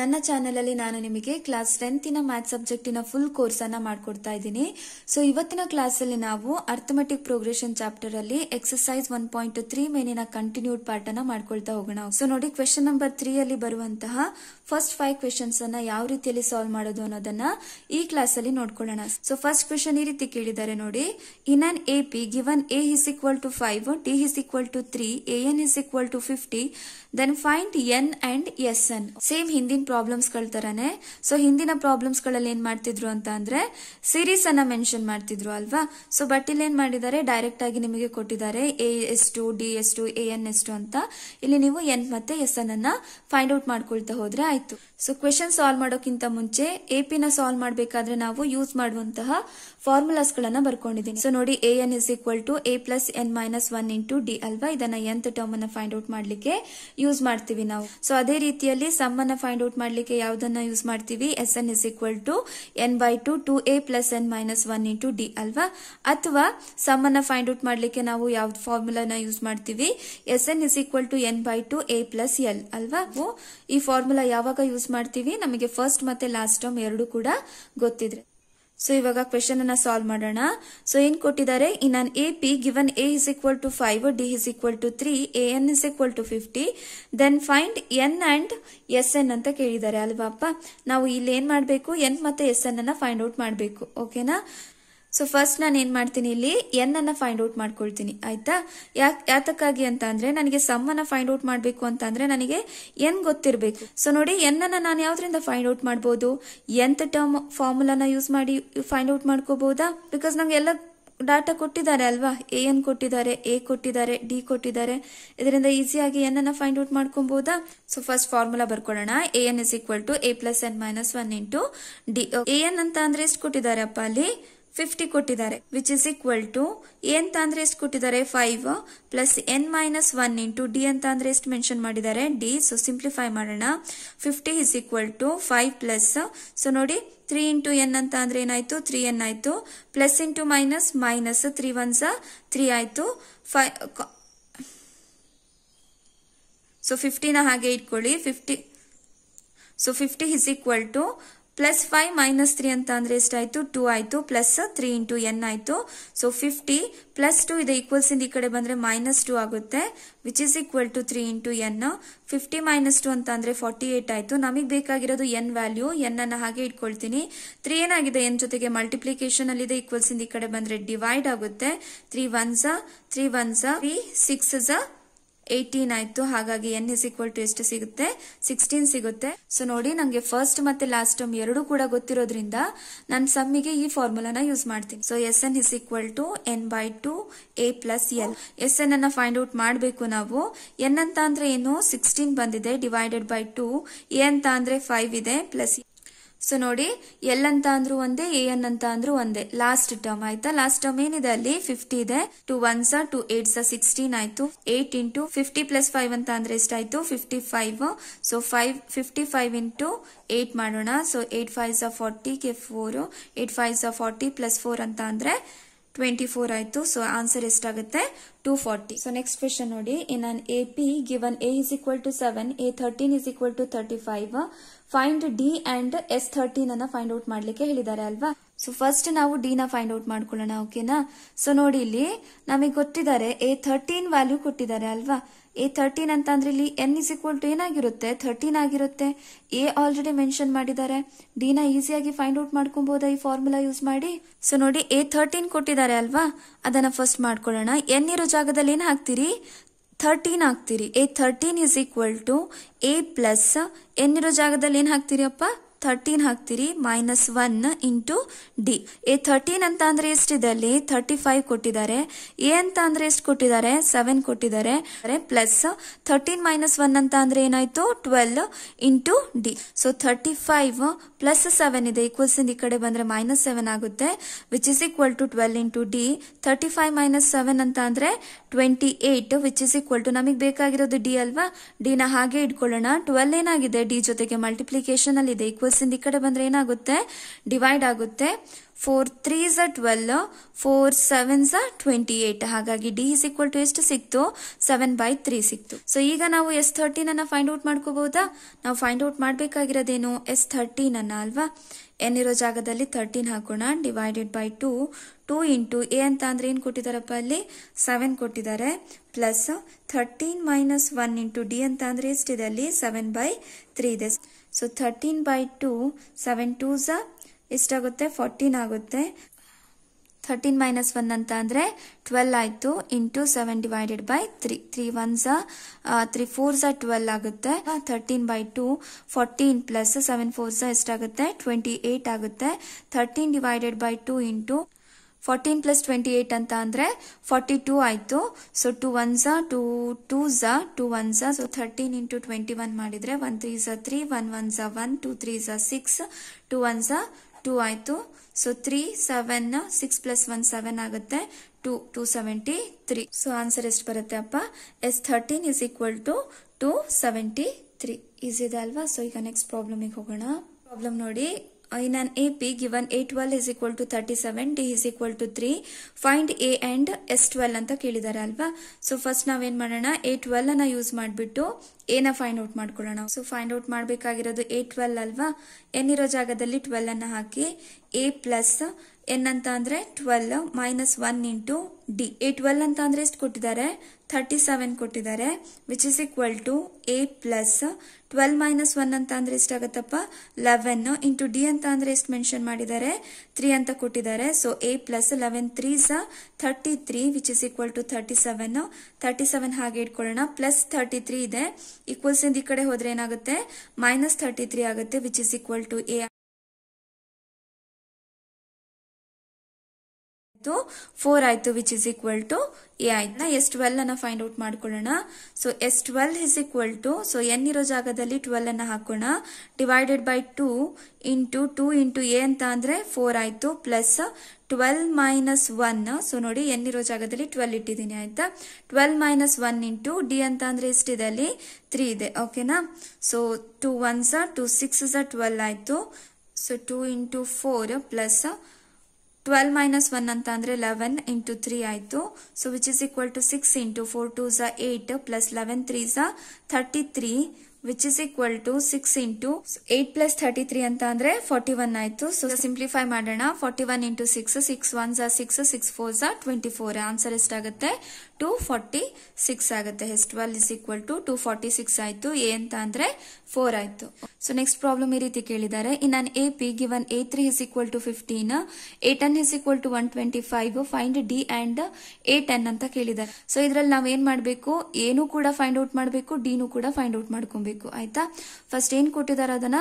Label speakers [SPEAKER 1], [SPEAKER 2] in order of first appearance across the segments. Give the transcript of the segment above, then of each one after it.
[SPEAKER 1] ನನ್ನ ಚಾನಲಲ್ಲಿ ನಾನು ನಿಮಗೆ ಕ್ಲಾಸ್ ಟೆಂತಿನ ಮ್ಯಾಥ್ ಸಬ್ಜೆಕ್ಟಿನ ಫುಲ್ ಅನ್ನ ಮಾಡ್ಕೊಡ್ತಾ ಇದ್ದೀನಿ ಸೊ ಇವತ್ತಿನ ಕ್ಲಾಸಲ್ಲಿ ನಾವು ಅರ್ಥಮೆಟಿಕ್ ಪ್ರೋಗ್ರೆಷನ್ ಅಲ್ಲಿ ಎಕ್ಸರ್ಸೈಸ್ ಒನ್ ಪಾಯಿಂಟ್ ತ್ರೀ ಮೇನಿನ ಕಂಟಿನ್ಯೂಡ್ ಅನ್ನ ಮಾಡ್ಕೊಳ್ತಾ ಹೋಗೋಣ ಸೊ ನೋಡಿ ಕ್ವೆಶನ್ ನಂಬರ್ ಅಲ್ಲಿ ಬರುವಂತಹ ಫಸ್ಟ್ ಫೈವ್ ಕ್ವೆಶನ್ಸ್ ಅನ್ನ ಯಾವ ರೀತಿಯಲ್ಲಿ ಸಾಲ್ವ್ ಮಾಡೋದು ಅನ್ನೋದನ್ನ ಈ ಕ್ಲಾಸ್ ಅಲ್ಲಿ ನೋಡ್ಕೊಳ್ಳೋಣ ಸೊ ಫಸ್ಟ್ ಕ್ವೆಶನ್ ಈ ರೀತಿ ಕೇಳಿದ್ದಾರೆ ನೋಡಿ in an A P given A is equal to five D is equal to three A N is equal to fifty then find N and S N same ಹಿಂದಿನ problems ಪ್ರಾಬ್ಲಮ್ಸ್ಗಳ ತರಾನೇ so ಹಿಂದಿನ ಪ್ರಾಬ್ಲಮ್ಸ್ಗಳಲ್ಲಿ ಏನ್ ಮಾಡ್ತಿದ್ರು ಅಂತ ಸೀರೀಸ್ ಅನ್ನ mention ಮಾಡ್ತಿದ್ರು ಅಲ್ವಾ ಸೊ ಬಟ್ ಇಲ್ಲಿ ಏನ್ ಮಾಡಿದ್ದಾರೆ ಡೈರೆಕ್ಟ್ ಆಗಿ ನಿಮಗೆ ಕೊಟ್ಟಿದ್ದಾರೆ A S to D S to A N to ಅಂತ ಇಲ್ಲಿ ನೀವು ಎನ್ ಮತ್ತೆ ಎಸ್ ಅನ್ನ ಫೈಂಡ್ ಔಟ್ ಮಾಡ್ಕೊಳ್ತಾ ಹೋದ್ರೆ ಆಯ್ತು ಸೊ ಕ್ವೆಶನ್ ಸಾಲ್ವ್ ಮಾಡೋಕ್ಕಿಂತ ಮುಂಚೆ ಎಪಿನ ಸಾಲ್ವ್ ಮಾಡಬೇಕಾದ್ರೆ ನಾವು ಯೂಸ್ ಮಾಡುವಂತಹ ಫಾರ್ಮುಲಾಸ್ ಗಳನ್ನ ಬರ್ಕೊಂಡಿದ್ದೀನಿ ಸೊ ನೋಡಿ A N is equal to A plus N minus one into D ಅಲ್ವಾ ಇದನ್ನ ಎಂತ್ ಟರ್ಮ್ ಅನ್ನ ಫೈಂಡ್ ಔಟ್ ಮಾಡ್ಲಿಕ್ಕೆ ಯೂಸ್ ಮಾಡ್ತೀವಿ ನಾವು ಸೊ ಅದೇ ರೀತಿಯಲ್ಲಿ ಸಮ್ ಅನ್ನ ಫೈಂಡ್ ಔಟ್ ಮಾಡ್ಲಿಕ್ಕೆ ಯಾವ್ದನ್ನ ಯೂಸ್ ಮಾಡ್ತೀವಿ S N is equal to N by two two A plus N minus one into D ಅಲ್ವಾ ಅಥವಾ ಸಮ್ ಅನ್ನ ಫೈಂಡ್ ಔಟ್ ಮಾಡ್ಲಿಕ್ಕೆ ನಾವು ಯಾವ್ದು ಫಾರ್ಮುಲಾನ ಯೂಸ್ ಮಾಡ್ತೀವಿ S N is equal to N by two A plus L ಅಲ್ವಾ ಈ ಫಾರ್ಮುಲಾ ಯಾವಾಗ ಯೂಸ್ ಮಾಡ್ತೀವಿ ನಮಗೆ ಫಸ್ಟ್ ಮತ್ತೆ ಲಾಸ್ಟ್ ಟರ್ಮ್ ಎರಡು ಕೂಡ ಗೊತ್ತಿದ್ರೆ ಸೊ ಇವಾಗ ಕ್ವೆಶನ್ ಅನ್ನ ಸಾಲ್ವ್ ಮಾಡೋಣ ಸೊ ಏನ್ ಕೊಟ್ಟಿದ್ದಾರೆ in an A P given A is equal to five D is equal to three A N is equal to fifty then find N and S N ಅಂತ ಕೇಳಿದ್ದಾರೆ ಅಪ್ಪ ನಾವು ಇಲ್ಲಿ ಏನ್ ಮಾಡಬೇಕು ಎನ್ ಮತ್ತೆ ಎಸ್ ಎನ್ ಅನ್ನ ಫೈಂಡ್ ಔಟ್ ಮಾಡಬೇಕು ಓಕೆನಾ ಸೊ ಫಸ್ಟ್ ನಾನು ಏನು ಮಾಡ್ತೀನಿ ಇಲ್ಲಿ ಎನ್ ಅನ್ನ ಫೈಂಡ್ ಔಟ್ ಮಾಡ್ಕೊಳ್ತೀನಿ ಆಯ್ತಾ ಯಾತಕ್ಕಾಗಿ ಅಂತ ಅಂದ್ರೆ ನನಗೆ ಸಮ್ ಅನ್ನ ಫೈಂಡ್ ಔಟ್ ಮಾಡಬೇಕು ಅಂತ ಅಂದ್ರೆ ನನಗೆ ಎನ್ ಗೊತ್ತಿರಬೇಕು ಸೊ ನೋಡಿ ಎನ್ ಅನ್ನ ನಾನು ಯಾವ್ದ್ರಿಂದ ಫೈಂಡ್ ಔಟ್ ಮಾಡಬಹುದು ಎಂತ್ ಟರ್ಮ್ ಫಾರ್ಮುಲಾನ ಯೂಸ್ ಮಾಡಿ ಫೈಂಡ್ ಔಟ್ ಮಾಡ್ಕೋಬಹುದಾ ಬಿಕಾಸ್ ನಂಗೆ ಎಲ್ಲ ಡಾಟಾ ಕೊಟ್ಟಿದ್ದಾರೆ ಅಲ್ವಾ ಎ ಎನ್ ಕೊಟ್ಟಿದ್ದಾರೆ ಎ ಕೊಟ್ಟಿದ್ದಾರೆ ಡಿ ಕೊಟ್ಟಿದ್ದಾರೆ ಇದರಿಂದ ಈಸಿಯಾಗಿ ಎನ್ ಅನ್ನ ಫೈಂಡ್ ಔಟ್ ಮಾಡ್ಕೊಬಹುದಾ ಸೊ ಫಸ್ಟ್ ಫಾರ್ಮುಲಾ ಬರ್ಕೊಳ್ಳೋಣ A N is equal to A plus N minus one into D A N ಅಂತ ಅಂದ್ರೆ ಎಷ್ಟು ಕೊಟ್ಟಿದ್ದಾರೆ ಅಪ್ಪ ಅಲ್ಲಿ ಫಿಫ್ಟಿ ಕೊಟ್ಟಿದ್ದಾರೆ which is equal to A ಅಂದ್ರೆ ಎಷ್ಟು ಕೊಟ್ಟಿದ್ದಾರೆ five plus N minus one into D ಅಂತ ಅಂದ್ರೆ ಎಷ್ಟು ಮೆನ್ಷನ್ ಮಾಡಿದ್ದಾರೆ ಡಿ ಸೊ ಸಿಂಪ್ಲಿಫೈ ಮಾಡೋಣ fifty is equal to five plus so ನೋಡಿ ತ್ರೀ ಇಂಟು ಎನ್ ಅಂತ ಅಂದ್ರೆ ಏನಾಯ್ತು ತ್ರೀ ಎನ್ ಆಯ್ತು plus into minus minus three ones three five so ಸೊ ಫಿಫ್ಟಿನ ಹಾಗೆ ಇಟ್ಕೊಳ್ಳಿ fifty so fifty is equal to plus five minus three ಅಂತ ಅಂದ್ರೆ ಎಷ್ಟಾಯಿತು ಟೂ ಆಯಿತು ಪ್ಲಸ್ ತ್ರೀ ಇಂಟು ಎನ್ ಆಯ್ತು ಸೊ ಫಿಫ್ಟಿ ಪ್ಲಸ್ ಟೂ ಇದು ಈಕ್ವಲ್ಸ್ ಇಂದ ಈ ಕಡೆ ಬಂದ್ರೆ ಮೈನಸ್ ಟು ಆಗುತ್ತೆ which is equal to three into N fifty minus two ಅಂತ ಅಂದ್ರೆ ಫಾರ್ಟಿ ಏಟ್ ಆಯ್ತು ನಮಗೆ ಬೇಕಾಗಿರೋದು ಎನ್ ವ್ಯಾಲ್ಯೂ ಎನ್ ಅನ್ನ ಹಾಗೆ ಇಟ್ಕೊಳ್ತೀನಿ ತ್ರೀ ಏನಾಗಿದೆ ಎನ್ ಜೊತೆಗೆ ಮಲ್ಟಿಪ್ಲಿಕೇಶನ್ ಅಲ್ಲಿ ಇದೆ ಈಕ್ವಲ್ಸ್ ಇಂದ ಈ ಕಡೆ ಬಂದ್ರೆ ಡಿವೈಡ್ ಆಗುತ್ತೆ three ones three ones three six eighteen ಆಯ್ತು ಹಾಗಾಗಿ ಎನ್ ಇಸ್ ಈಕ್ವಲ್ ಟು ಎಷ್ಟು ಸಿಗುತ್ತೆ ಸಿಕ್ಸ್ಟೀನ್ ಸಿಗುತ್ತೆ ಸೊ ನೋಡಿ ನಂಗೆ ಫಸ್ಟ್ ಮತ್ತೆ ಲಾಸ್ಟ್ ಟರ್ಮ್ ಎರಡು ಕೂಡ ಗೊತ್ತಿರೋದ್ರಿಂದ ನಾನು ಸಮ್ಮಿಗೆ ಈ ಫಾರ್ಮುಲಾನ ಯೂಸ್ ಮಾಡ್ತೀನಿ so S N is equal to N by two A plus L S N ಅನ್ನ ಫೈಂಡ್ ಔಟ್ ಮಾಡಬೇಕು ನಾವು ಎನ್ ಅಂತ ಅಂದ್ರೆ ಏನು ಸಿಕ್ಸ್ಟೀನ್ ಬಂದಿದೆ ಡಿವೈಡೆಡ್ ಬೈ ಟು ಎ ಅಂತ ಅಂದ್ರೆ ಫೈವ್ ಇದೆ ಪ್ಲಸ್ ಸೊ ನೋಡಿ ಎಲ್ ಅಂತ ಅಂದ್ರೂ ಒಂದೇ ಎ ಎನ್ ಅಂತ ಅಂದ್ರೂ ಒಂದೇ ಲಾಸ್ಟ್ ಟರ್ಮ್ ಆಯ್ತಾ ಲಾಸ್ಟ್ ಟರ್ಮ್ ಏನಿದೆ ಅಲ್ಲಿ ಫಿಫ್ಟಿ ಇದೆ ಟು ಒನ್ಸ್ ಟು ಏಟ್ ಸ ಸಿಕ್ಸ್ಟೀನ್ ಆಯ್ತು eight into fifty plus five ಅಂತ ಅಂದ್ರೆ ಎಷ್ಟಾಯ್ತು fifty five so five fifty five into eight ಮಾಡೋಣ ಸೊ ಏಟ್ ಫೈವ್ ಸ ಫಾರ್ಟಿ ಕೆ ಫೋರ್ ಏಟ್ ಫೈವ್ ಸ ಫಾರ್ಟಿ ಪ್ಲಸ್ ಫೋರ್ ಅಂತ ಅಂದ್ರೆ ಟ್ವೆಂಟಿ ಫೋರ್ ಆಯ್ತು ಸೊ ಆನ್ಸರ್ ಎಷ್ಟಾಗುತ್ತೆ two forty so next question ನೋಡಿ in an A P given A is equal to seven A thirteen is equal to thirty five find D and S thirteen ಅನ್ನ find out ಮಾಡ್ಲಿಕ್ಕೆ ಹೇಳಿದ್ದಾರೆ ಅಲ್ವಾ so first ನಾವು D ನ find out ಮಾಡ್ಕೊಳ್ಳೋಣ ಓಕೆನಾ so ನೋಡಿ ಇಲ್ಲಿ ನಮಗೆ ಗೊತ್ತಿದ್ದಾರೆ ಎ ಥರ್ಟೀನ್ ವ್ಯಾಲ್ಯೂ ಕೊಟ್ಟಿದ್ದಾರೆ ಅಲ್ವಾ ಎ ಥರ್ಟೀನ್ ಅಂತ ಅಂದ್ರೆ ಇಲ್ಲಿ ಎನ್ ಇಸ್ ಈಕ್ವಲ್ ಟು ಏನಾಗಿರುತ್ತೆ ಥರ್ಟೀನ್ ಆಗಿರುತ್ತೆ ಎ ಆಲ್ರೆಡಿ ಮೆನ್ಷನ್ ಮಾಡಿದ್ದಾರೆ ಡಿ ನ ಈಸಿಯಾಗಿ ಫೈಂಡ್ ಔಟ್ ಮಾಡ್ಕೊಬಹುದಾ ಈ ಫಾರ್ಮುಲಾ ಯೂಸ್ ಮಾಡಿ ಸೊ ನೋಡಿ ಎ ಥರ್ಟೀನ್ ಕೊಟ್ಟಿದ್ದಾರೆ ಅಲ್ವಾ ಅದನ್ನ ಫಸ್ಟ್ ಮಾಡ್ಕೊಳ್ಳೋಣ ಎನ್ ಇರೋ ಜಾಗದಲ್ಲಿ ಏನ್ ಹಾಕ್ತೀರಿ ಥರ್ಟೀನ್ ಹಾಕ್ತೀರಿ A thirteen is equal to A plus N ಇರೋ ಜಾಗದಲ್ಲಿ ಏನ್ ಹಾಕ್ತಿರಿ ಅಪ್ಪ ಥರ್ಟೀನ್ ಹಾಕ್ತೀರಿ minus one into D A thirteen ಅಂತ ಅಂದ್ರೆ ಎಷ್ಟಿದೆ ಅಲ್ಲಿ ಥರ್ಟಿ ಫೈವ್ ಕೊಟ್ಟಿದ್ದಾರೆ ಎ ಅಂತ ಅಂದ್ರೆ ಎಷ್ಟು ಕೊಟ್ಟಿದ್ದಾರೆ ಸೆವೆನ್ ಕೊಟ್ಟಿದ್ದಾರೆ ಪ್ಲಸ್ ಥರ್ಟೀನ್ ಮೈನಸ್ ಒನ್ ಅಂತ ಅಂದ್ರೆ ಏನಾಯ್ತು twelve into D so thirty five plus seven ಇದೆ ಈಕ್ವಲ್ಸ್ ಇಂದ ಈ ಕಡೆ ಬಂದ್ರೆ ಮೈನಸ್ ಸೆವೆನ್ ಆಗುತ್ತೆ which is equal to twelve into D thirty five minus seven ಅಂತ ಅಂದ್ರೆ twenty eight which is equal to ನಮಗೆ ಬೇಕಾಗಿರೋದು ಡಿ ಅಲ್ವಾ ಡಿನ ಹಾಗೆ ಇಟ್ಕೊಳ್ಳೋಣ ಟ್ವೆಲ್ ಏನಾಗಿದೆ ಡಿ ಜೊತೆಗೆ ಮಲ್ಟಿಪ್ಲಿಕೇಶನ್ ಅಲ್ಲಿ ಇದೆ ಈಕ್ವಲ್ಸ್ ಇಂದ ಈ ಕಡೆ ಬಂದ್ರೆ ಏನಾಗುತ್ತೆ ಡಿವೈಡ್ ಆಗುತ್ತೆ ಫೋರ್ ತ್ರೀ ಝ twelve four seven sevens twenty eight ಹಾಗಾಗಿ ಡಿ ಇಸ್ ಈಕ್ವಲ್ ಟು ಎಷ್ಟು ಸಿಕ್ತು ಸೆವೆನ್ ಬೈ ತ್ರೀ ಸಿಕ್ತು ಸೊ ಈಗ ನಾವು ಎಸ್ ಥರ್ಟೀನ್ ಅನ್ನ ಫೈಂಡ್ ಔಟ್ ಮಾಡ್ಕೋಬಹುದಾ ನಾವು ಫೈಂಡ್ ಔಟ್ ಮಾಡಬೇಕಾಗಿರೋದೇನು ಎಸ್ ಥರ್ಟೀನ್ ಅನ್ನ ಅಲ್ವಾ ಎನ್ ಇರೋ ಜಾಗದಲ್ಲಿ ಥರ್ಟೀನ್ ಹಾಕೋಣ divided by two two into A ಅಂತ ಅಂದ್ರೆ ಏನ್ ಕೊಟ್ಟಿದಾರಪ್ಪ ಅಲ್ಲಿ ಸೆವೆನ್ ಕೊಟ್ಟಿದ್ದಾರೆ plus thirteen minus one into D ಅಂತ ಅಂದ್ರೆ ಎಷ್ಟಿದೆ ಅಲ್ಲಿ ಸೆವೆನ್ ಬೈ ತ್ರೀ ಇದೆ so thirteen by two seven two ಝ ಎಷ್ಟಾಗುತ್ತೆ ಫೋರ್ಟೀನ್ ಆಗುತ್ತೆ ಥರ್ಟೀನ್ ಮೈನಸ್ ಒನ್ ಅಂತ ಅಂದರೆ ಟ್ವೆಲ್ ಆಯಿತು into seven divided by three three one ಸ ತ್ರೀ ಫೋರ್ ಸ ಟ್ವೆಲ್ ಆಗುತ್ತೆ thirteen by two fourteen plus seven four ಸ ಎಷ್ಟಾಗುತ್ತೆ ಟ್ವೆಂಟಿ ಏಟ್ ಆಗುತ್ತೆ thirteen divided by two into fourteen plus twenty eight ಅಂತ ಅಂದರೆ ಫೋರ್ಟಿ ಟೂ ಆಯಿತು ಸೊ ಟು ಒನ್ ಸ ಟೂ ಟೂ ಝ ಟು ಒನ್ ಝ so thirteen into twenty one ಮಾಡಿದರೆ ಒನ್ ತ್ರೀ ಝ ತ್ರೀ ಒನ್ ಒನ್ ಝ one two three ಝ six two one ಝ ಟೂ ಆಯ್ತು so three seven six plus one seven ಆಗುತ್ತೆ two two seventy three so answer ಎಷ್ಟು ಬರುತ್ತೆ ಅಪ್ಪ S thirteen is equal to two seventy three easy ಇದೆ ಅಲ್ವಾ so ಈಗ ನೆಕ್ಸ್ಟ್ ಪ್ರಾಬ್ಲಮಿಗೆ ಹೋಗೋಣ ಪ್ರಾಬ್ಲಮ್ ನೋಡಿ given A twelve is equal to equal seven D is equal to three find A and S twelve ಅಂತ ಕೇಳಿದ್ದಾರೆ ಅಲ್ವಾ ಸೊ ಫಸ್ಟ್ ನಾವೇನ್ ಮಾಡೋಣ ಎ ಟ್ವೆಲ್ ಅನ್ನ ಯೂಸ್ ಮಾಡಿಬಿಟ್ಟು ಏನ ಫೈಂಡ್ ಔಟ್ ಮಾಡ್ಕೊಳ್ಳೋಣ ಸೊ ಫೈಂಡ್ ಔಟ್ ಮಾಡಬೇಕಾಗಿರೋದು ಎ ಟ್ವೆಲ್ ಅಲ್ವಾ ಎನ್ ಇರೋ ಜಾಗದಲ್ಲಿ ಟ್ವೆಲ್ ಅನ್ನ ಹಾಕಿ ಎ ಪ್ಲಸ್ ಎನ್ ಅಂತ ಅಂದ್ರೆ twelve minus one into D A twelve ಅಂತ ಅಂದ್ರೆ ಎಷ್ಟು ಕೊಟ್ಟಿದ್ದಾರೆ ಥರ್ಟಿ ಸೆವೆನ್ ಕೊಟ್ಟಿದ್ದಾರೆ which is equal to A plus twelve minus one ಅಂತ ಅಂದರೆ ಎಷ್ಟಾಗತ್ತಪ್ಪ ಲೆವೆನ್ ಇಂಟು ಡಿ ಅಂತ ಅಂದ್ರೆ ಎಷ್ಟು ಮೆನ್ಷನ್ ಮಾಡಿದ್ದಾರೆ ತ್ರೀ ಅಂತ ಕೊಟ್ಟಿದ್ದಾರೆ so A plus eleven three ಸ thirty three which is equal to thirty seven thirty seven ಹಾಗೆ ಇಟ್ಕೊಳ್ಳೋಣ ಪ್ಲಸ್ ಥರ್ಟಿ ತ್ರೀ ಇದೆ ಈಕ್ವಲ್ಸ್ ಇಂದ ಈ ಕಡೆ ಹೋದ್ರೆ ಏನಾಗುತ್ತೆ ಮೈನಸ್ ಥರ್ಟಿ ತ್ರೀ ಆಗುತ್ತೆ which is equal to A ಆಯ್ತು ಫೋರ್ ಆಯ್ತು which is equal to A ಆಯ್ತು ನಾ ಎಸ್ ಟ್ವೆಲ್ ಅನ್ನ ಫೈಂಡ್ ಔಟ್ ಮಾಡ್ಕೊಳ್ಳೋಣ so S twelve is equal to so N ಇರೋ ಜಾಗದಲ್ಲಿ ಟ್ವೆಲ್ ಅನ್ನ ಹಾಕೋಣ divided by two into two into A ಅಂತ ಅಂದ್ರೆ ಫೋರ್ ಆಯ್ತು plus twelve minus one so ನೋಡಿ ಎನ್ ಇರೋ ಜಾಗದಲ್ಲಿ ಟ್ವೆಲ್ ಇಟ್ಟಿದ್ದೀನಿ ಆಯ್ತಾ twelve minus one into D ಅಂತ ಅಂದ್ರೆ ಎಷ್ಟಿದೆ ಅಲ್ಲಿ ತ್ರೀ ಇದೆ ಓಕೆನಾ so two ones two six twelve ಆಯ್ತು so two into four plus twelve minus one ಅಂತ ಅಂದ್ರೆ ಲೆವೆನ್ ಇಂಟು ತ್ರೀ ಆಯ್ತು so which is equal to six into four to ಝ eight plus eleven three ಝ thirty three which is equal to six into eight plus thirty three ಅಂತ ಅಂದ್ರೆ forty one ಆಯ್ತು so simplify ಮಾಡೋಣ forty one into six six one ಝ six six four ಝ twenty four answer ಎಷ್ಟಾಗುತ್ತೆ to forty six ಆಗುತ್ತೆ S twelve is equal to two forty six ಆಯ್ತು a ಅಂತ ಅಂದ್ರೆ ಫೋರ್ ಆಯ್ತು ಸೊ ನೆಕ್ಸ್ಟ್ ಪ್ರಾಬ್ಲಮ್ ಈ ರೀತಿ ಕೇಳಿದ್ದಾರೆ in A P given a three is equal to fifteen a ten is equal to one twenty five find D and a ten ಅಂತ ಕೇಳಿದ್ದಾರೆ so ಇದ್ರಲ್ಲಿ ನಾವು ಏನು ಮಾಡಬೇಕು ಏನು ಕೂಡ ಫೈಂಡ್ ಔಟ್ ಮಾಡಬೇಕು ಡಿನೂ ಕೂಡ ಫೈಂಡ್ ಔಟ್ ಮಾಡ್ಕೊಬೇಕು ಆಯ್ತಾ ಫಸ್ಟ್ ಏನ್ ಕೊಟ್ಟಿದ್ದಾರೆ ಅದನ್ನ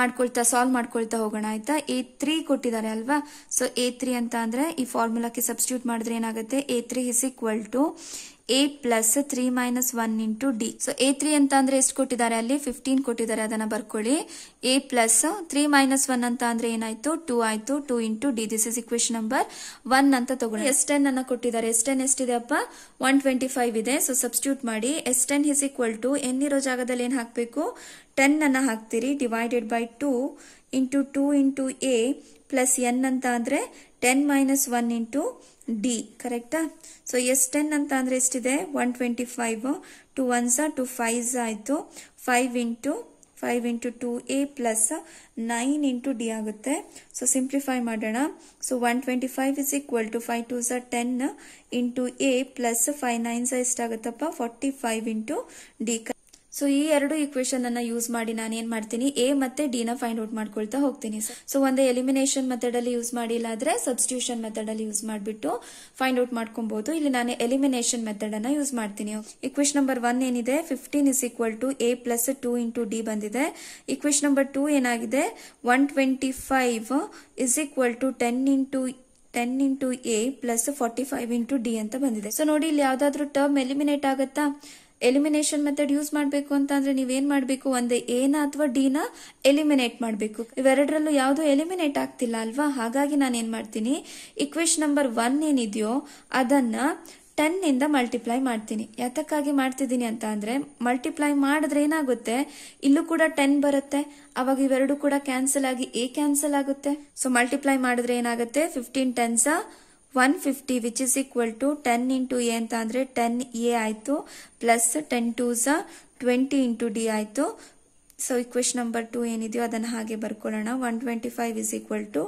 [SPEAKER 1] ಮಾಡ್ಕೊಳ್ತಾ ಸಾಲ್ವ್ ಮಾಡ್ಕೊಳ್ತಾ ಹೋಗೋಣ ಆಯ್ತಾ ಎ ತ್ರೀ ಕೊಟ್ಟಿದ್ದಾರೆ ಅಲ್ವಾ ಸೊ ಎ ತ್ರೀ ಅಂತ ಅಂದ್ರೆ ಈ ಫಾರ್ಮುಲಾಕ್ಕೆ ಸಬ್ಸ್ಟಿಟ್ಯೂಟ್ ಮಾಡಿದ್ರೆ ಏನಾಗುತ್ತೆ a three is equal to A plus three minus one into D so a three ಅಂತ ಅಂದ್ರೆ ಎಷ್ಟು ಕೊಟ್ಟಿದ್ದಾರೆ ಅಲ್ಲಿ ಫಿಫ್ಟೀನ್ ಕೊಟ್ಟಿದ್ದಾರೆ ಅದನ್ನ ಬರ್ಕೊಳ್ಳಿ a plus three minus one ಅಂತ ಅಂದ್ರೆ ಏನಾಯ್ತು ಟೂ ಆಯ್ತು two into d this is equation number one ಅಂತ ತಗೊಳ್ಳಿ ಎಸ್ ಟೆನ್ ಅನ್ನ ಕೊಟ್ಟಿದ್ದಾರೆ ಎಸ್ ಟೆನ್ ಎಷ್ಟಿದೆ ಅಪ್ಪ ಒನ್ ಟ್ವೆಂಟಿ ಫೈವ್ ಇದೆ ಸೊ ಸಬ್ಸ್ಟ್ಯೂಟ್ ಮಾಡಿ S ten is equal to n ಇರೋ ಜಾಗದಲ್ಲಿ ಏನ್ ಹಾಕ್ಬೇಕು ಟೆನ್ ಅನ್ನ ಹಾಕ್ತೀರಿ divided by two into two into a plus N ಅಂತ ಅಂದ್ರೆ ten minus one into d ಕರೆಕ್ಟಾ ಸೊ ಎಸ್ ಟೆನ್ ಅಂತ ಅಂದ್ರೆ ಎಷ್ಟಿದೆ one twenty five two ones two fives ಆಯ್ತು five into five into two a plus nine into d ಆಗುತ್ತೆ so simplify ಮಾಡೋಣ so one twenty five is equal to five two ಸ ten into a plus five nine ಸ ಎಷ್ಟಾಗುತ್ತಪ್ಪ forty five into D so ಈ ಎರಡು equation ಅನ್ನ use ಮಾಡಿ ನಾನು ಏನ್ ಮಾಡ್ತೀನಿ ಎ ಮತ್ತೆ ಡಿ ನ ಫೈಂಡ್ ಔಟ್ ಮಾಡ್ಕೊಳ್ತಾ ಹೋಗ್ತೀನಿ ಸೊ ಒಂದೇ ಎಲಿಮಿನೇಷನ್ ಮೆಥಡ್ ಅಲ್ಲಿ ಯೂಸ್ ಮಾಡಿಲ್ಲ ಆದ್ರೆ ಸಬ್ಸ್ಟಿಟ್ಯೂಷನ್ ಮೆಥಡ್ ಅಲ್ಲಿ ಯೂಸ್ ಮಾಡಿಬಿಟ್ಟು ಫೈಂಡ್ ಔಟ್ ಮಾಡ್ಕೊಬಹುದು ಇಲ್ಲಿ ನಾನು ಎಲಿಮಿನೇಷನ್ ಮೆಥಡ್ ಅನ್ನ ಯೂಸ್ ಮಾಡ್ತೀನಿ ಇಕ್ವೇಶನ್ ನಂಬರ್ ಒನ್ ಏನಿದೆ fifteen is equal to A plus two into d ಬಂದಿದೆ ಇಕ್ವೇಶನ್ ನಂಬರ್ ಟೂ ಏನಾಗಿದೆ one twenty five is equal to ten into ten into a plus forty five into D ಅಂತ ಬಂದಿದೆ so ನೋಡಿ ಇಲ್ಲಿ ಯಾವ್ದಾದ್ರು term eliminate ಆಗುತ್ತಾ elimination method use ಮಾಡಬೇಕು ಅಂತ ಅಂದ್ರೆ ನೀವೇನ್ ಮಾಡಬೇಕು ಒಂದು ಎನ ಅಥವಾ ನ ಎಲಿಮಿನೇಟ್ ಮಾಡಬೇಕು ಇವೆರಡರಲ್ಲೂ ಯಾವುದು ಎಲಿಮಿನೇಟ್ ಆಗ್ತಿಲ್ಲ ಅಲ್ವಾ ಹಾಗಾಗಿ ನಾನು ಏನ್ ಮಾಡ್ತೀನಿ ಇಕ್ವೇಶನ್ ನಂಬರ್ ಒನ್ ಏನಿದೆಯೋ ಅದನ್ನ ಟೆನ್ ಇಂದ ಮಲ್ಟಿಪ್ಲೈ ಮಾಡ್ತೀನಿ ಯಾತಕ್ಕಾಗಿ ಮಾಡ್ತಿದ್ದೀನಿ ಅಂತ ಅಂದ್ರೆ ಮಲ್ಟಿಪ್ಲೈ ಮಾಡಿದ್ರೆ ಏನಾಗುತ್ತೆ ಇಲ್ಲೂ ಕೂಡ ಟೆನ್ ಬರುತ್ತೆ ಅವಾಗ ಇವೆರಡು ಕೂಡ ಕ್ಯಾನ್ಸಲ್ ಆಗಿ ಎ ಕ್ಯಾನ್ಸಲ್ ಆಗುತ್ತೆ ಸೊ ಮಲ್ಟಿಪ್ಲೈ ಮಾಡಿದ್ರೆ ಏನಾಗುತ್ತೆ fifteen tens one fifty which is equal to ten into A ಅಂತ ಅಂದರೆ ಟೆನ್ ಎ ಆಯ್ತು ಪ್ಲಸ್ ಟೆನ್ ಟೂಸ ಝ ಟ್ವೆಂಟಿ ಇಂಟು ಡಿ ಆಯ್ತು ಸೊ ಇಕ್ವೇಶನ್ ನಂಬರ್ ಟೂ ಏನಿದೆಯೋ ಅದನ್ನು ಹಾಗೆ ಬರ್ಕೊಳ್ಳೋಣ one twenty five is equal to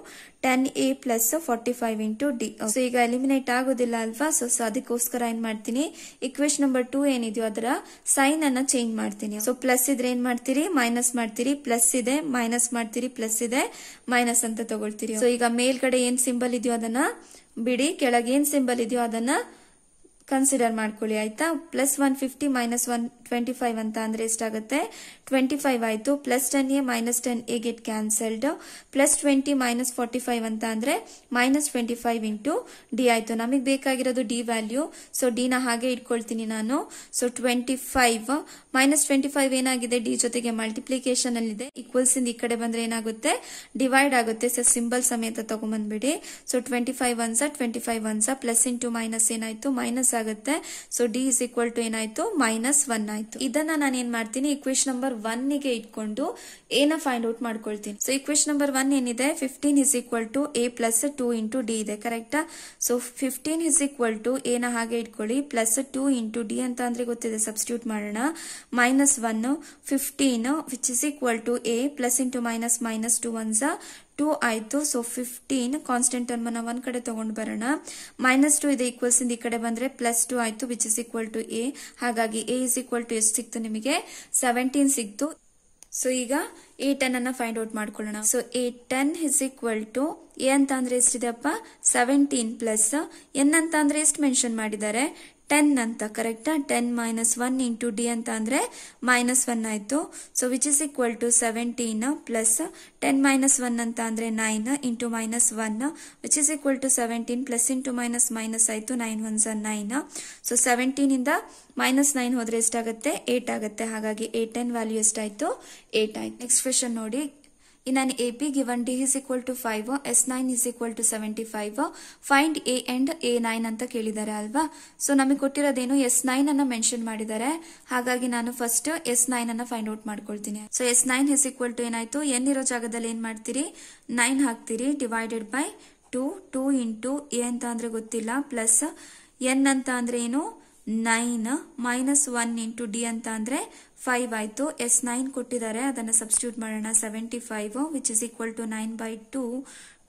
[SPEAKER 1] ten a plus forty five into D so ಈಗ ಎಲಿಮಿನೇಟ್ ಆಗೋದಿಲ್ಲ ಅಲ್ವಾ ಸೊ ಸೊ ಅದಕ್ಕೋಸ್ಕರ ಏನ್ ಮಾಡ್ತೀನಿ ಇಕ್ವೇಶನ್ ನಂಬರ್ ಟೂ ಏನಿದೆಯೋ ಅದರ ಸೈನ್ ಅನ್ನ ಚೇಂಜ್ ಮಾಡ್ತೀನಿ ಸೊ ಪ್ಲಸ್ ಇದ್ರೆ ಏನ್ ಮಾಡ್ತೀರಿ ಮೈನಸ್ ಮಾಡ್ತೀರಿ ಪ್ಲಸ್ ಇದೆ ಮೈನಸ್ ಮಾಡ್ತೀರಿ ಪ್ಲಸ್ ಇದೆ ಮೈನಸ್ ಅಂತ ತಗೊಳ್ತೀರಿ ಸೊ ಈಗ ಮೇಲ್ಗಡೆ ಏನ್ ಸಿಂಬಲ್ ಇದೆಯೋ ಅದನ್ನ ಬಿಡಿ ಕೆಳಗೆ ಏನ್ ಸಿಂಬಲ್ ಇದೆಯೋ ಅದನ್ನ ಕನ್ಸಿಡರ್ ಮಾಡ್ಕೊಳ್ಳಿ ಆಯ್ತಾ plus one fifty minus one twenty five ಅಂತ ಅಂದ್ರೆ ಎಷ್ಟಾಗುತ್ತೆ ಟ್ವೆಂಟಿ ಫೈವ್ ಆಯ್ತು plus ten a minus ten a get cancelled plus twenty minus forty five ಅಂತ ಅಂದ್ರೆ minus twenty five into d ಆಯ್ತು ನಮಗೆ ಬೇಕಾಗಿರೋದು ಡಿ ವ್ಯಾಲ್ಯೂ ಸೊ ಡಿ ಡಿನ ಹಾಗೆ ಇಟ್ಕೊಳ್ತೀನಿ ನಾನು so twenty five minus twenty five ಏನಾಗಿದೆ ಡಿ ಜೊತೆಗೆ ಮಲ್ಟಿಪ್ಲಿಕೇಶನ್ ಅಲ್ಲಿ ಇದೆ ಈಕ್ವಲ್ಸ್ ಇಂದ ಈ ಕಡೆ ಬಂದ್ರೆ ಏನಾಗುತ್ತೆ ಡಿವೈಡ್ ಆಗುತ್ತೆ ಸೊ ಸಿಂಬಲ್ ಸಮೇತ ತಗೊಂಡ್ಬಂದ್ಬಿಡಿ so twenty five ones twenty five ones plus into minus ಏನಾಯ್ತು ಮೈನಸ್ ಆಗುತ್ತೆ so d is equal to ಏನಾಯ್ತು ಮೈನಸ್ ಒನ್ ಆಯ್ತು ಇದನ್ನ ನಾನು ಏನ್ ಮಾಡ್ತೀನಿ ಇಕ್ವೇಶನ್ ನಂಬರ್ ಒನ್ ಗೆ ಇಟ್ಕೊಂಡು ಏನ ಫೈಂಡ್ ಔಟ್ ಮಾಡ್ಕೊಳ್ತೀನಿ ಸೊ ಇಕ್ವೇಶನ್ ನಂಬರ್ ಒನ್ ಏನಿದೆ fifteen is equal to A plus two into d ಇದೆ correct so fifteen is equal to ಏನ ಹಾಗೆ ಇಟ್ಕೊಳ್ಳಿ ಪ್ಲಸ್ ಟೂ ಇಂಟು ಡಿ ಅಂತ ಅಂದ್ರೆ ಗೊತ್ತಿದೆ ಸಬ್ಸ್ಟಿಟ್ಯೂಟ್ ಮಾಡೋಣ minus one fifteen which is equal to A plus into minus minus two ones two ಆಯ್ತು so fifteen constant term ಅನ್ನ ಒಂದ್ ಕಡೆ ತಗೊಂಡ್ ಬರೋಣ ಮೈನಸ್ ಟು ಇದೆ ಈಕ್ವಲ್ಸ್ ಇಂದ ಈ ಕಡೆ ಬಂದ್ರೆ ಪ್ಲಸ್ ಟು ಆಯ್ತು which is equal to a ಹಾಗಾಗಿ ಎ ಇಸ್ ಈಕ್ವಲ್ ಟು ಎಷ್ಟು ಸಿಕ್ತು ನಿಮಗೆ ಸೆವೆಂಟೀನ್ ಸಿಕ್ತು ಸೊ ಈಗ ಏ ಟೆನ್ ಅನ್ನ ಫೈಂಡ್ ಔಟ್ ಮಾಡ್ಕೊಳ್ಳೋಣ so a ten is equal to a ಅಂತ ಅಂದ್ರೆ ಎಷ್ಟಿದೆಪ್ಪ ಸೆವೆಂಟೀನ್ ಪ್ಲಸ್ ಎನ್ ಅಂತ ಅಂದ್ರೆ ಎಷ್ಟು ಮೆನ್ಷನ್ ಮಾಡಿದ್ದಾರೆ ಟೆನ್ ಅಂತ correct ten minus one into D ಅಂತ ಅಂದ್ರೆ ಮೈನಸ್ ಒನ್ ಆಯ್ತು so which is equal to seventeen plus ten minus one ಅಂತ ಅಂದ್ರೆ nine into minus one which is equal to seventeen plus into minus minus ಆಯ್ತು nine ones nine so seventeen ಇಂದ minus nine ಹೋದ್ರೆ ಎಷ್ಟಾಗುತ್ತೆ eight ಆಗುತ್ತೆ ಹಾಗಾಗಿ eight ten value ಎಷ್ಟಾಯ್ತು eight ಆಯ್ತು ನೆಕ್ಸ್ಟ್ ಎಕ್ಸ್ಪ್ರೆಷನ್ ನೋಡಿ ನಾನು A P given d is equal to five S nine is equal to seventy five find A and a nine ಅಂತ ಕೇಳಿದ್ದಾರೆ ಅಲ್ವಾ ಸೊ ನಮಗೆ ಕೊಟ್ಟಿರೋದೇನು ಎಸ್ ನೈನ್ ಅನ್ನ ಮೆನ್ಷನ್ ಮಾಡಿದ್ದಾರೆ ಹಾಗಾಗಿ ನಾನು ಫಸ್ಟ್ ಎಸ್ ನೈನ್ ಅನ್ನ ಫೈಂಡ್ ಔಟ್ ಮಾಡ್ಕೊಳ್ತೀನಿ so S nine is equal to ಏನಾಯ್ತು ಎನ್ ಇರೋ ಜಾಗದಲ್ಲಿ ಏನ್ ಮಾಡ್ತೀರಿ ನೈನ್ ಹಾಕ್ತೀರಿ divided by two two into A ಅಂತ ಅಂದ್ರೆ ಗೊತ್ತಿಲ್ಲ ಪ್ಲಸ್ ಎನ್ ಅಂತ ಅಂದ್ರೆ ಏನು nine minus one into D ಅಂತ ಅಂದ್ರೆ ಫೈವ್ ಆಯ್ತು ಎಸ್ ನೈನ್ ಕೊಟ್ಟಿದ್ದಾರೆ ಅದನ್ನು ಸಬ್ಸ್ಟ್ಯೂಟ್ ಮಾಡೋಣ seventy five which is equal to nine by two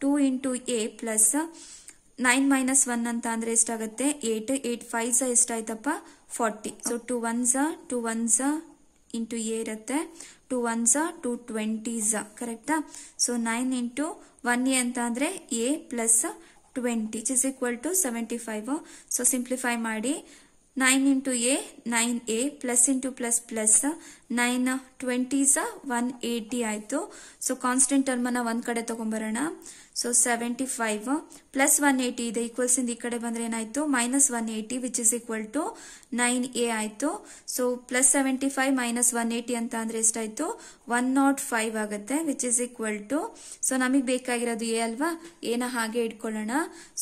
[SPEAKER 1] two into a plus nine minus one ಅಂತ ಅಂದ್ರೆ ಎಷ್ಟಾಗುತ್ತೆ ಏಟ್ ಏಟ್ ಫೈವ್ ಸ ಎಷ್ಟಾಯ್ತಪ್ಪ forty so two one two two one ಸ ಇಂಟು ಎ ಇರುತ್ತೆ ಟು ಒನ್ ಸ two twenty ಕರೆಕ್ಟಾ so nine into one a ಅಂತ ಅಂದರೆ a plus twenty is equal to seventy five so simplify ಮಾಡಿ 9 into a 9a plus into plus plus nine twenty one eighty ಆಯಿತು so constant ಟರ್ಮನ್ನು ಒಂದು ಕಡೆ ತೊಗೊಂಬರೋಣ so seventy five plus one eighty ಇದೆ equals ಇಂದ ಈ ಕಡೆ ಬಂದರೆ ಏನಾಯಿತು minus one eighty which is equal to nine a ಆಯಿತು so plus seventy five minus one eighty ಅಂತ ಅಂದರೆ ಎಷ್ಟಾಯಿತು ಒನ್ ನಾಟ್ oh ಫೈವ್ ಆಗುತ್ತೆ which is equal to so ನಮಗೆ ಬೇಕಾಗಿರೋದು ಎ ಅಲ್ವಾ ಏನ ಹಾಗೆ ಇಟ್ಕೊಳ್ಳೋಣ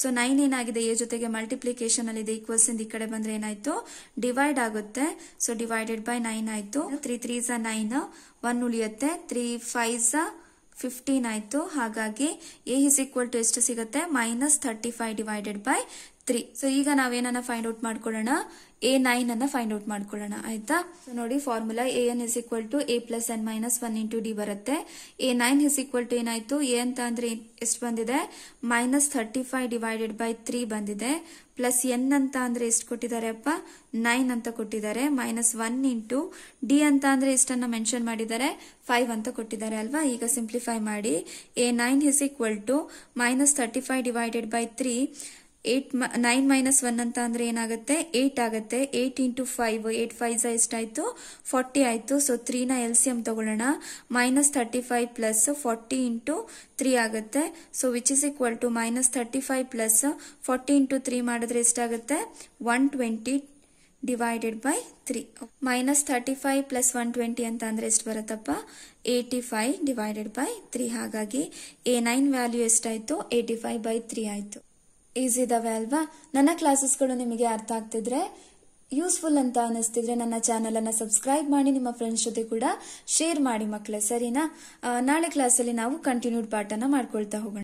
[SPEAKER 1] ಸೊ ನೈನ್ ಏನಾಗಿದೆ ಎ ಜೊತೆಗೆ ಮಲ್ಟಿಪ್ಲಿಕೇಶನ್ ಅಲ್ಲಿ ಇದೆ ಈಕ್ವಲ್ಸ್ ಇಂದ ಈ ಕಡೆ ಬಂದರೆ ಏನಾಯಿತು ಡಿವೈಡ್ ಆಗುತ್ತೆ ಸೊ ಡಿವೈಡೆಡ್ ಬೈ ನೈನ್ ಆಯಿತು ತ್ರೀ ತ್ರೀ ಸ ನೈನ್ ಒನ್ ಉಳಿಯುತ್ತೆ ತ್ರೀ ಫೈ ಸ ಫಿಫ್ಟೀನ್ ಆಯಿತು ಹಾಗಾಗಿ ಎ ಇಸ್ ಈಕ್ವಲ್ ಟು ಎಷ್ಟು ಸಿಗುತ್ತೆ minus thirty five divided by three so ಈಗ ನಾವೇನನ್ನ ಫೈಂಡ್ ಔಟ್ ಮಾಡ್ಕೊಳ್ಳೋಣ ಎ ನೈನ್ ಅನ್ನ ಫೈಂಡ್ ಔಟ್ ಮಾಡ್ಕೊಳ್ಳೋಣ ಆಯ್ತಾ ನೋಡಿ formula a N is equal to A plus N minus one into d ಬರುತ್ತೆ a nine is equal to ಏನಾಯ್ತು a ಅಂತ ಅಂದ್ರೆ ಎಷ್ಟು ಬಂದಿದೆ minus thirty five divided by three ಬಂದಿದೆ ಪ್ಲಸ್ ಎನ್ ಅಂತ ಅಂದ್ರೆ ಎಷ್ಟು ಕೊಟ್ಟಿದ್ದಾರೆ ಅಪ್ಪ ನೈನ್ ಅಂತ ಕೊಟ್ಟಿದ್ದಾರೆ ಮೈನಸ್ ಒನ್ ಇಂಟು ಡಿ ಅಂತ ಅಂದ್ರೆ ಎಷ್ಟನ್ನ ಮೆನ್ಷನ್ ಮಾಡಿದ್ದಾರೆ ಫೈವ್ ಅಂತ ಕೊಟ್ಟಿದ್ದಾರೆ ಅಲ್ವಾ ಈಗ ಸಿಂಪ್ಲಿಫೈ ಮಾಡಿ a nine is equal to minus thirty five divided by three eight nine minus one ಅಂತ ಅಂದ್ರೆ ಏನಾಗುತ್ತೆ ಏಟ್ ಆಗುತ್ತೆ eight into five eight five ಎಷ್ಟಾಯ್ತು ಫಾರ್ಟಿ ಆಯ್ತು ಸೊ ತ್ರೀನ ಎಲ್ ಸಿ ಎಮ್ ತಗೊಳ್ಳೋಣ minus thirty five plus forty into three ಆಗುತ್ತೆ so which is equal to minus thirty five plus forty into three ಮಾಡಿದ್ರೆ ಎಷ್ಟಾಗುತ್ತೆ one twenty divided by three minus thirty five plus one twenty ಅಂತ ಅಂದ್ರೆ ಎಷ್ಟು ಬರುತ್ತಪ್ಪ eighty five divided by three ಹಾಗಾಗಿ a nine value ಎಷ್ಟಾಯಿತು eighty five by three ಆಯ್ತು easy ಇದಾವೆ ಅಲ್ವಾ ನನ್ನ ಕ್ಲಾಸಸ್ಗಳು ನಿಮಗೆ ಅರ್ಥ ಆಗ್ತಿದ್ರೆ ಯೂಸ್ಫುಲ್ ಅಂತ ಅನಿಸ್ತಿದ್ರೆ ನನ್ನ ಚಾನಲನ್ನು ಸಬ್ಸ್ಕ್ರೈಬ್ ಮಾಡಿ ನಿಮ್ಮ ಫ್ರೆಂಡ್ಸ್ ಜೊತೆ ಕೂಡ ಶೇರ್ ಮಾಡಿ ಮಕ್ಕಳೇ ಸರಿನಾ ನಾಳೆ ಕ್ಲಾಸಲ್ಲಿ ನಾವು ಕಂಟಿನ್ಯೂಡ್ ಪಾಠನ ಮಾಡ್ಕೊಳ್ತಾ ಹೋಗೋಣ